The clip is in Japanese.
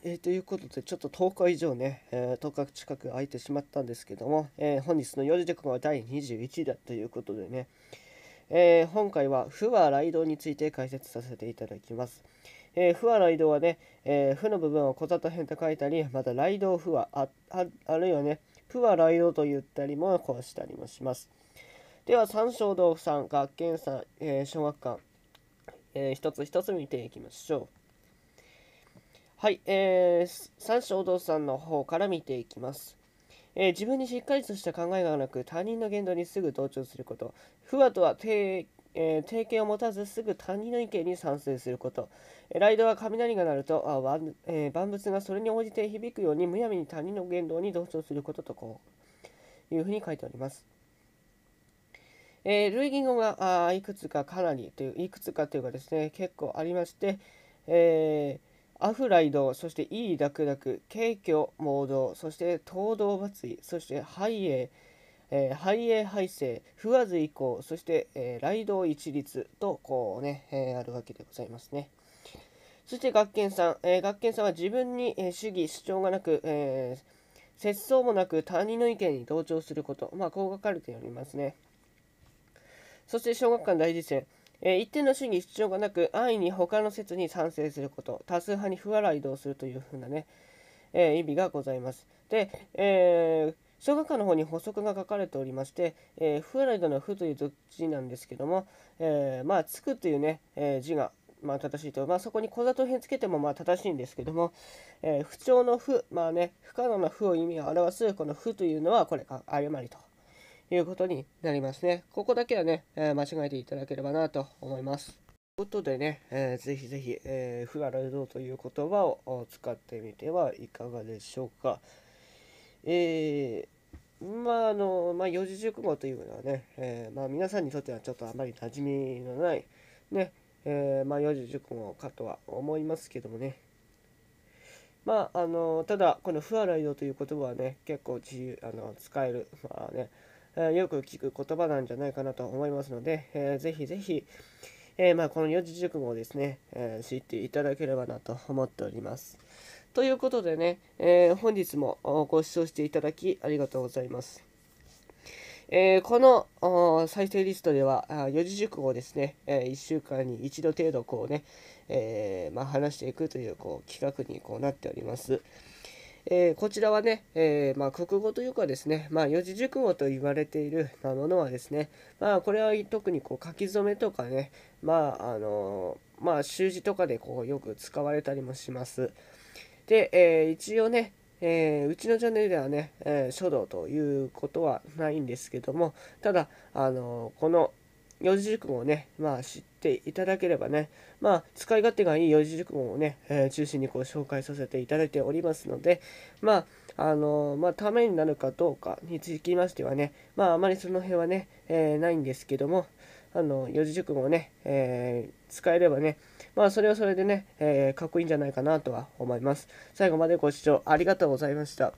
、えー、ということで、ちょっと10日以上ね、えー、10日近く空いてしまったんですけども、えー、本日の4時時は第21だということでね、えー、今回は、負は雷道について解説させていただきます。えー、負は雷道はね、えー、負の部分を小里編と書いたり、また雷道負はああ、あるいはね、負は雷道と言ったりも、こうしたりもします。では、三省道さん、学研さん、え小学館、えー、一つ一つ見ていきましょう。はい、えー、三章堂さんの方から見ていきます。えー、自分にしっかりとした考えがなく、他人の言動にすぐ同調すること。不和とは定、えー、型を持たずすぐ他人の意見に賛成すること。ライドは雷が鳴ると、あ万えー、万物がそれに応じて響くように、むやみに他人の言動に同調することと、こういうふうに書いております。えー、類義語があいくつかかなりという、いくつかというかですね、結構ありまして、えーアフライドそしてイーダクダク軽モ盲導そして東道抜位そして廃栄えー、廃栄廃生不和図行、そして、えー、ド道一律とこうね、えー、あるわけでございますねそして学研さん、えー、学研さんは自分に、えー、主義主張がなく、えー、節操もなく他人の意見に同調することまあこう書かれておりますねそして小学館大事件えー、一定の主義に主張がなく安易に他の説に賛成すること多数派に不払い移動するというふうなね、えー、意味がございます。で、えー、小学科の方に補足が書かれておりまして、えー、フライドの「フ」という字なんですけども、えー、まあ「つく」というね、えー、字が、まあ、正しいと、まあ、そこに小里編つけてもまあ正しいんですけども、えー、不調の「負まあね不可能な「負を意味を表すこの「負というのはこれが誤りと。いうことになりますね。ここだけはね、えー、間違えていただければなと思います。ということでね、えー、ぜひぜひ、えー、フラルドという言葉を使ってみてはいかがでしょうか。えー、まああの、まあ、四字熟語というのはね、えまあ、皆さんにとってはちょっとあまり馴染みのない、ね、えまあ、四字熟語かとは思いますけどもね。まあ、あのただ、この「不洗いドという言葉はね、結構自由あの使える、まあね、よく聞く言葉なんじゃないかなと思いますので、えー、ぜひぜひ、えー、まあ、この四字熟語をですね、えー、知っていただければなと思っております。ということでね、えー、本日もご視聴していただきありがとうございます。えこの再生リストでは四字熟語をですね、え1週間に1度程度こうね、えまあ、話していくというこう企画にこうなっております。えー、こちらはね、えー、まあ、国語というかですね、まあ、四字熟語と言われているものはですね、まあ、これは特にこう書き初めとかね、まああのー、まあ、習字とかでこうよく使われたりもします。で、えー、一応ね、えー、うちのチャンネルではね、え書道ということはないんですけどもただ、あのこの四字熟語をね、まあ、知っていただければね、まあ、使い勝手がいい四字熟語をね、えー、中心にこう紹介させていただいておりますので、まあ、あのー、まあ、ためになるかどうかにつきましてはね、まあ、あまりその辺はね、えー、ないんですけども、あの、四字熟語をね、え使えればね、まあ、それはそれでね、えかっこいいんじゃないかなとは思います。最後までご視聴ありがとうございました。